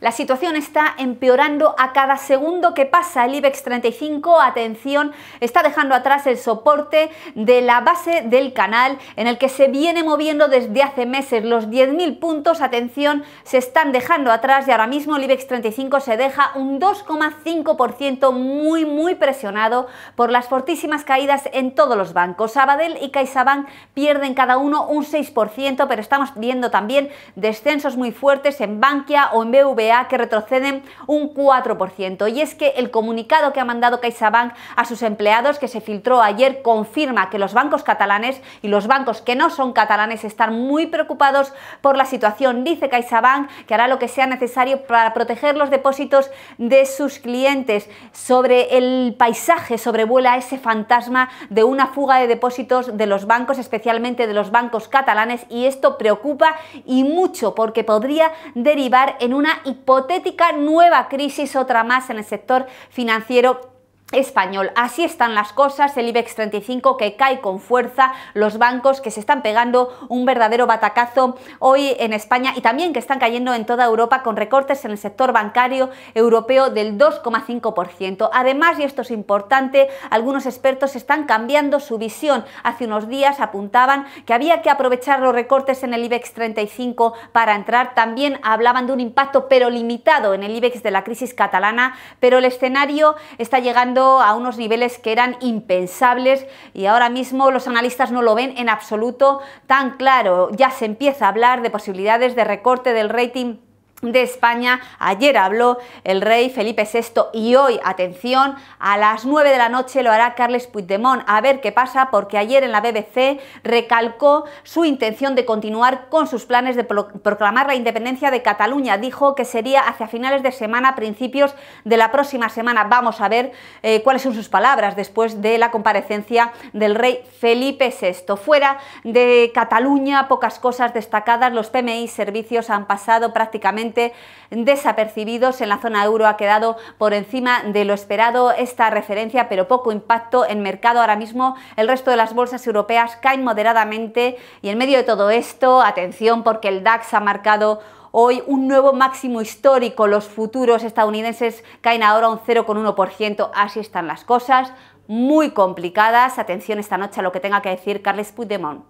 La situación está empeorando a cada segundo que pasa. El IBEX 35, atención, está dejando atrás el soporte de la base del canal en el que se viene moviendo desde hace meses. Los 10.000 puntos, atención, se están dejando atrás y ahora mismo el IBEX 35 se deja un 2,5% muy, muy presionado por las fortísimas caídas en todos los bancos. Sabadell y CaixaBank pierden cada uno un 6%, pero estamos viendo también descensos muy fuertes en Bankia o en BVA e que retroceden un 4%. Y es que el comunicado que ha mandado CaixaBank a sus empleados que se filtró ayer confirma que los bancos catalanes y los bancos que no son catalanes están muy preocupados por la situación. Dice CaixaBank que hará lo que sea necesario para proteger los depósitos de sus clientes. Sobre el paisaje sobrevuela ese fantasma de una fuga de depósitos de los bancos, especialmente de los bancos catalanes, y esto preocupa y mucho porque podría derivar en una hipotética nueva crisis, otra más en el sector financiero español. Así están las cosas, el IBEX 35 que cae con fuerza, los bancos que se están pegando un verdadero batacazo hoy en España y también que están cayendo en toda Europa con recortes en el sector bancario europeo del 2,5%. Además, y esto es importante, algunos expertos están cambiando su visión. Hace unos días apuntaban que había que aprovechar los recortes en el IBEX 35 para entrar. También hablaban de un impacto pero limitado en el IBEX de la crisis catalana, pero el escenario está llegando a unos niveles que eran impensables y ahora mismo los analistas no lo ven en absoluto tan claro. Ya se empieza a hablar de posibilidades de recorte del rating de España. Ayer habló el rey Felipe VI y hoy, atención, a las 9 de la noche lo hará Carles Puigdemont. A ver qué pasa, porque ayer en la BBC recalcó su intención de continuar con sus planes de proclamar la independencia de Cataluña. Dijo que sería hacia finales de semana, principios de la próxima semana. Vamos a ver eh, cuáles son sus palabras después de la comparecencia del rey Felipe VI. Fuera de Cataluña, pocas cosas destacadas. Los PMI servicios han pasado prácticamente desapercibidos. En la zona euro ha quedado por encima de lo esperado esta referencia, pero poco impacto en mercado. Ahora mismo el resto de las bolsas europeas caen moderadamente y en medio de todo esto, atención porque el DAX ha marcado hoy un nuevo máximo histórico. Los futuros estadounidenses caen ahora un 0,1%. Así están las cosas, muy complicadas. Atención esta noche a lo que tenga que decir Carles Puigdemont.